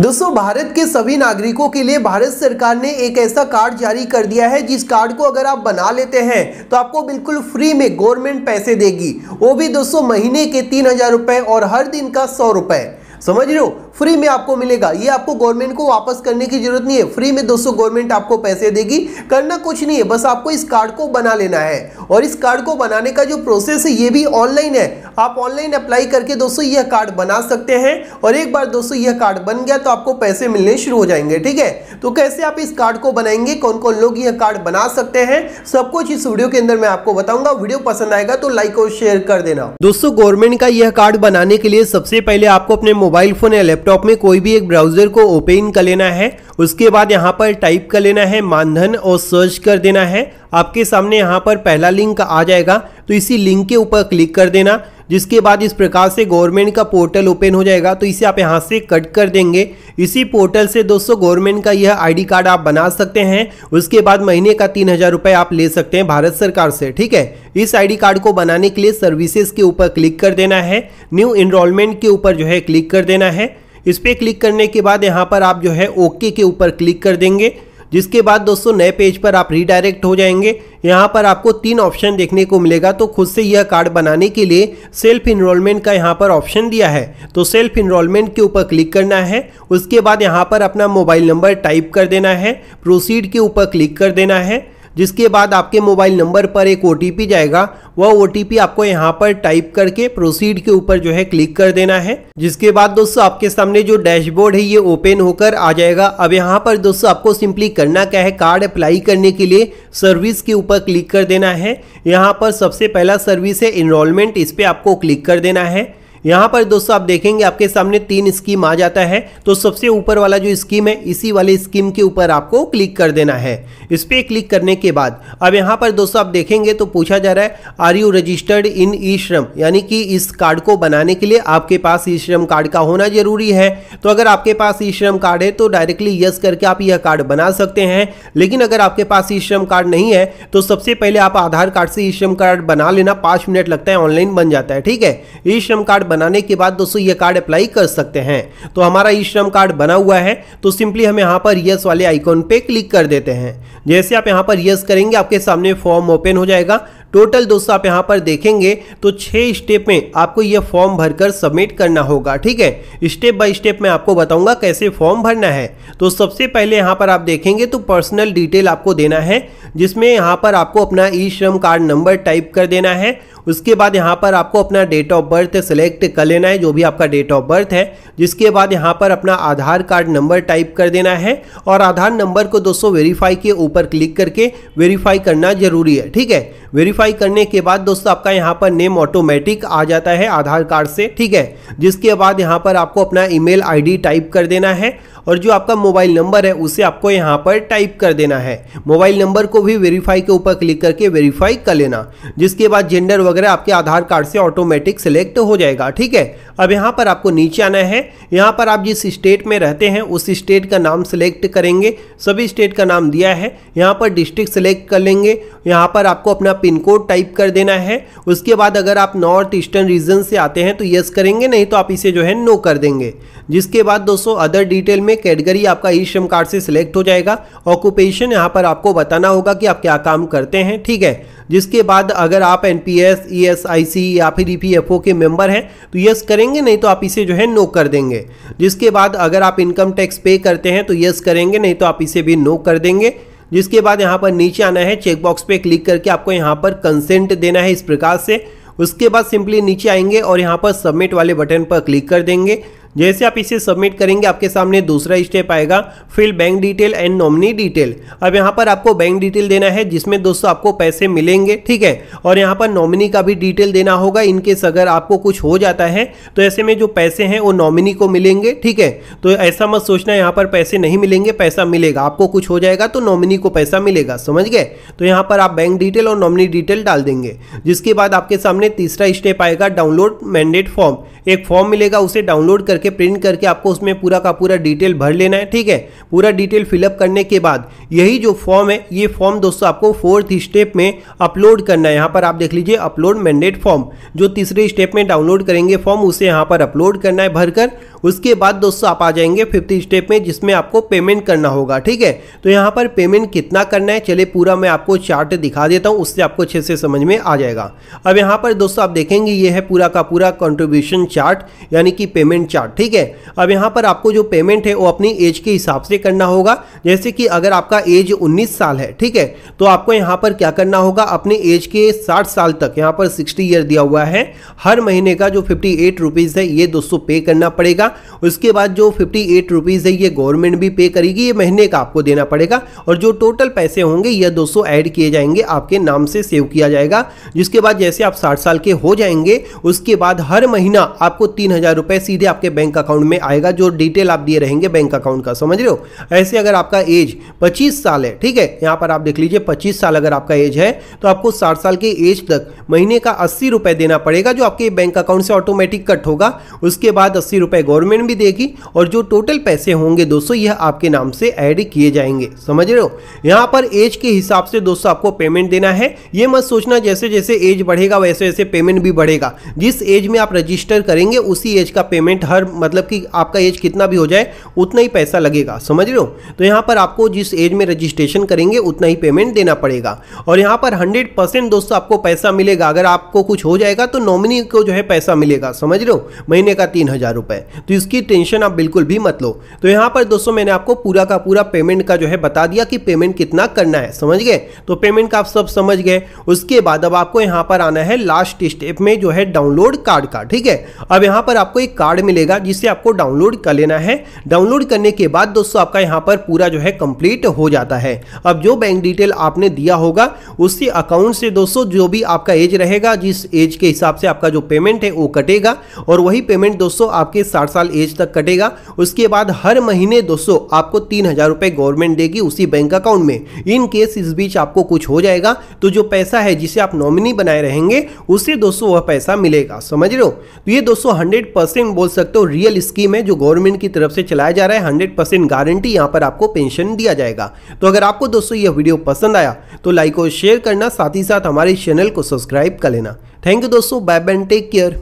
दोस्तों भारत के सभी नागरिकों के लिए भारत सरकार ने एक ऐसा कार्ड जारी कर दिया है जिस कार्ड को अगर आप बना लेते हैं तो आपको बिल्कुल फ्री में गवर्नमेंट पैसे देगी वो भी दोस्तों महीने के तीन हज़ार रुपये और हर दिन का सौ रुपये समझ रहे हो फ्री में आपको मिलेगा ये आपको गवर्नमेंट को वापस करने की जरूरत नहीं है फ्री में दोस्तों गवर्नमेंट आपको पैसे देगी करना कुछ नहीं है बस आपको इस कार्ड को बना लेना है और इस कार्ड को बनाने का जो प्रोसेस है ये भी ऑनलाइन है आप ऑनलाइन अप्लाई करके दोस्तों यह कार्ड बना सकते हैं और एक बार दोस्तों यह कार्ड बन गया तो आपको पैसे मिलने शुरू हो जाएंगे ठीक है तो कैसे आप इस कार्ड को बनाएंगे कौन कौन लोग यह कार्ड बना सकते हैं सब कुछ इस वीडियो के अंदर मैं आपको बताऊंगा वीडियो पसंद आएगा तो लाइक और शेयर कर देना दोस्तों गवर्नमेंट का यह कार्ड बनाने के लिए सबसे पहले आपको अपने मोबाइल फ़ोन या लैपटॉप में कोई भी एक ब्राउज़र को ओपन कर लेना है उसके बाद यहाँ पर टाइप कर लेना है मानधन और सर्च कर देना है आपके सामने यहाँ पर पहला लिंक आ जाएगा तो इसी लिंक के ऊपर क्लिक कर देना जिसके बाद इस प्रकार से गवर्नमेंट का पोर्टल ओपन हो जाएगा तो इसे आप यहाँ से कट कर देंगे इसी पोर्टल से दोस्तों गवर्नमेंट का यह आईडी कार्ड आप बना सकते हैं उसके बाद महीने का तीन हज़ार रुपये आप ले सकते हैं भारत सरकार से ठीक है इस आईडी कार्ड को बनाने के लिए सर्विसेज के ऊपर क्लिक कर देना है न्यू इनरोलमेंट के ऊपर जो है क्लिक कर देना है इस पर क्लिक करने के बाद यहाँ पर आप जो है ओके के ऊपर क्लिक कर देंगे जिसके बाद दोस्तों नए पेज पर आप रीडायरेक्ट हो जाएंगे यहाँ पर आपको तीन ऑप्शन देखने को मिलेगा तो खुद से यह कार्ड बनाने के लिए सेल्फ इनरोलमेंट का यहाँ पर ऑप्शन दिया है तो सेल्फ इनरोलमेंट के ऊपर क्लिक करना है उसके बाद यहाँ पर अपना मोबाइल नंबर टाइप कर देना है प्रोसीड के ऊपर क्लिक कर देना है जिसके बाद आपके मोबाइल नंबर पर एक ओ जाएगा वह ओ आपको यहाँ पर टाइप करके प्रोसीड के ऊपर जो है क्लिक कर देना है जिसके बाद दोस्तों आपके सामने जो डैशबोर्ड है ये ओपन होकर आ जाएगा अब यहाँ पर दोस्तों आपको सिंपली करना क्या है कार्ड अप्लाई करने के लिए सर्विस के ऊपर क्लिक कर देना है यहाँ पर सबसे पहला सर्विस है इनरोलमेंट इस पर आपको क्लिक कर देना है यहाँ पर दोस्तों आप देखेंगे आपके सामने तीन स्कीम आ जाता है तो सबसे ऊपर वाला जो स्कीम है इसी वाले स्कीम के ऊपर आपको क्लिक कर देना है इस पर क्लिक करने के बाद अब यहाँ पर दोस्तों आप देखेंगे तो पूछा जा रहा है are you registered in E Shram यानी कि इस कार्ड को बनाने के लिए आपके पास ई श्रम कार्ड का होना जरूरी है तो अगर आपके पास ई श्रम कार्ड है तो डायरेक्टली यस करके आप यह कार्ड बना सकते हैं लेकिन अगर आपके पास ई श्रम कार्ड नहीं है तो सबसे पहले आप आधार कार्ड से ई श्रम कार्ड बना लेना पाँच मिनट लगता है ऑनलाइन बन जाता है ठीक है ई श्रम कार्ड बनाने के बाद दोस्तों ये कार्ड अप्लाई कर सकते हैं तो हमारा ई श्रम कार्ड बना हुआ है तो सिंपली हम यहाँ पर यस वाले आइकॉन पे क्लिक कर देते हैं जैसे आप यहाँ पर यस करेंगे आपके सामने फॉर्म ओपन हो जाएगा टोटल दोस्तों आप यहां पर देखेंगे तो छह स्टेप में आपको यह फॉर्म भरकर सबमिट करना होगा ठीक है स्टेप बाय स्टेप मैं आपको बताऊंगा कैसे फॉर्म भरना है तो सबसे पहले यहां पर आप देखेंगे तो पर्सनल डिटेल आपको देना है जिसमें यहां पर आपको अपना ई श्रम कार्ड नंबर टाइप कर देना है उसके बाद यहाँ पर आपको अपना डेट ऑफ बर्थ सेलेक्ट कर लेना है जो भी आपका डेट ऑफ बर्थ है जिसके बाद यहाँ पर अपना आधार कार्ड नंबर टाइप कर देना है और आधार नंबर को दोस्तों वेरीफाई के ऊपर क्लिक करके वेरीफाई करना जरूरी है ठीक है वेरीफाई करने के बाद दोस्तों आपका यहाँ पर नेम ऑटोमेटिक आ जाता है आधार कार्ड से ठीक है जिसके बाद यहाँ पर आपको अपना ईमेल आईडी टाइप कर देना है और जो आपका मोबाइल नंबर है उसे आपको यहाँ पर टाइप कर देना है मोबाइल नंबर को भी वेरीफाई के ऊपर क्लिक करके वेरीफाई कर लेना जिसके बाद जेंडर वगैरह वगैरह आपके आधार कार्ड से ऑटोमेटिक सिलेक्ट हो जाएगा ठीक है अब यहाँ पर आपको नीचे आना है यहाँ पर आप जिस स्टेट में रहते हैं उस स्टेट का नाम सिलेक्ट करेंगे सभी स्टेट का नाम दिया है यहाँ पर डिस्ट्रिक्ट सिलेक्ट कर लेंगे यहाँ पर आपको अपना पिन कोड टाइप कर देना है उसके बाद अगर आप नॉर्थ ईस्टर्न रीजन से आते हैं तो यस करेंगे नहीं तो आप इसे जो है नो कर देंगे जिसके बाद दोस्तों अदर डिटेल में कैटेगरी आपका ई श्रम कार्ड से सिलेक्ट हो जाएगा ऑक्यूपेशन यहाँ पर आपको बताना होगा कि आप क्या काम करते हैं ठीक है जिसके बाद अगर आप N P S E S I C या फिर ई पी एफ ओ के मेंबर हैं तो यस करेंगे नहीं तो आप इसे जो है नो कर देंगे जिसके बाद अगर आप इनकम टैक्स पे करते हैं तो यस करेंगे नहीं तो आप इसे भी नो कर देंगे जिसके बाद यहाँ पर नीचे आना है चेकबॉक्स पे क्लिक करके आपको यहाँ पर कंसेंट देना है इस प्रकार से उसके बाद सिंपली नीचे आएंगे और यहाँ पर सबमिट वाले बटन पर क्लिक कर देंगे जैसे आप इसे सबमिट करेंगे आपके सामने दूसरा स्टेप आएगा fill bank detail and nominee detail अब यहाँ पर आपको बैंक डिटेल देना है जिसमें दोस्तों आपको पैसे मिलेंगे ठीक है और यहाँ पर नॉमिनी का भी डिटेल देना होगा इनकेस अगर आपको कुछ हो जाता है तो ऐसे में जो पैसे हैं वो नॉमिनी को मिलेंगे ठीक है तो ऐसा मत सोचना यहाँ पर पैसे नहीं मिलेंगे पैसा मिलेगा आपको कुछ हो जाएगा तो नॉमिनी को पैसा मिलेगा समझ गए तो यहाँ पर आप बैंक डिटेल और नॉमिनी डिटेल डाल देंगे जिसके बाद आपके सामने तीसरा स्टेप आएगा डाउनलोड मैंडेट फॉर्म एक फॉर्म मिलेगा उसे डाउनलोड करके प्रिंट करके आपको उसमें पूरा का पूरा डिटेल भर लेना है ठीक है पूरा डिटेल फिलअप करने के बाद यही जो फॉर्म है ये फॉर्म दोस्तों आपको फोर्थ स्टेप में अपलोड करना है यहाँ पर आप देख लीजिए अपलोड मैंडेट फॉर्म जो तीसरे स्टेप में डाउनलोड करेंगे फॉर्म उसे यहाँ पर अपलोड करना है भरकर उसके बाद दोस्तों आप आ जाएंगे फिफ्थ स्टेप में जिसमें आपको पेमेंट करना होगा ठीक है तो यहाँ पर पेमेंट कितना करना है चले पूरा मैं आपको चार्ट दिखा देता हूँ उससे आपको अच्छे से समझ में आ जाएगा अब यहाँ पर दोस्तों आप देखेंगे ये है पूरा का पूरा कॉन्ट्रीब्यूशन चार्ट यानी कि पेमेंट चार्ट ठीक है अब यहाँ पर आपको जो पेमेंट है वो अपनी एज के हिसाब से करना होगा जैसे कि अगर आपका एज 19 साल है ठीक है तो आपको यहाँ पर क्या करना होगा अपने एज के 60 साल तक यहाँ पर 60 ईयर दिया हुआ है हर महीने का जो फिफ्टी एट है ये दोस्तों पे करना पड़ेगा उसके बाद जो फिफ्टी एट है ये गवर्नमेंट भी पे करेगी ये महीने का आपको देना पड़ेगा और जो टोटल पैसे होंगे यह दोस्तों ऐड किए जाएंगे आपके नाम से सेव किया जाएगा जिसके बाद जैसे आप साठ साल के हो जाएंगे उसके बाद हर महीना आपको तीन हज़ार रुपए सीधे आपके बैंक अकाउंट में आएगा जो डिटेल आप दिए रहेंगे बैंक अकाउंट का समझ रहे हो ऐसे अगर आपका एज पच्चीस साल है ठीक है यहाँ पर आप देख लीजिए पच्चीस साल अगर आपका एज है तो आपको साठ साल के एज तक महीने का अस्सी रुपए देना पड़ेगा जो आपके बैंक अकाउंट से ऑटोमेटिक कट होगा उसके बाद अस्सी रुपए गवर्नमेंट भी देगी और जो टोटल पैसे होंगे दोस्तों यह आपके नाम से एड किए जाएंगे समझ रहे हो यहाँ पर एज के हिसाब से दोस्तों आपको पेमेंट देना है ये मत सोचना जैसे जैसे एज बढ़ेगा वैसे वैसे पेमेंट भी बढ़ेगा जिस एज में आप रजिस्टर करेंगे उसी एज का पेमेंट हर मतलब कि आपका एज कितना भी हो जाए उतना ही पैसा लगेगा समझ रहे हो तो यहाँ पर आपको जिस एज में रजिस्ट्रेशन करेंगे उतना ही पेमेंट देना पड़ेगा और यहाँ पर हंड्रेड परसेंट दोस्तों आपको पैसा मिलेगा अगर आपको कुछ हो जाएगा तो नॉमिनी को जो है पैसा मिलेगा समझ रहे हो महीने का तीन हज़ार रुपए तो इसकी टेंशन आप बिल्कुल भी मत लो तो यहाँ पर दोस्तों मैंने आपको पूरा का पूरा पेमेंट का जो है बता दिया कि पेमेंट कितना करना है समझ गए तो पेमेंट का आप सब समझ गए उसके बाद अब आपको यहाँ पर आना है लास्ट स्टेप में जो है डाउनलोड कार्ड का ठीक है अब यहाँ पर आपको एक कार्ड मिलेगा जिसे आपको डाउनलोड कर लेना है डाउनलोड करने के बाद दोस्तों आपका यहाँ पर पूरा जो है कंप्लीट हो जाता है अब जो बैंक डिटेल आपने दिया होगा उसी अकाउंट से दोस्तों जो भी आपका एज रहेगा जिस एज के हिसाब से आपका जो पेमेंट है वो कटेगा और वही पेमेंट दोस्तों आपके साठ साल एज तक कटेगा उसके बाद हर महीने दोस्तों आपको तीन गवर्नमेंट देगी उसी बैंक अकाउंट में इन केस इस बीच आपको कुछ हो जाएगा तो जो पैसा है जिसे आप नॉमिनी बनाए रहेंगे उससे दोस्तों वह पैसा मिलेगा समझ रहे हो तो ये दोस्तों हंड्रेड परसेंट बोल सकते हो रियल स्कीम है जो गवर्नमेंट की तरफ से चलाया जा रहा है हंड्रेड परसेंट गारंटी यहाँ पर आपको पेंशन दिया जाएगा तो अगर आपको दोस्तों यह वीडियो पसंद आया तो लाइक और शेयर करना साथ ही साथ हमारे चैनल को सब्सक्राइब कर लेना थैंक यू दोस्तों बाय बाय टेक केयर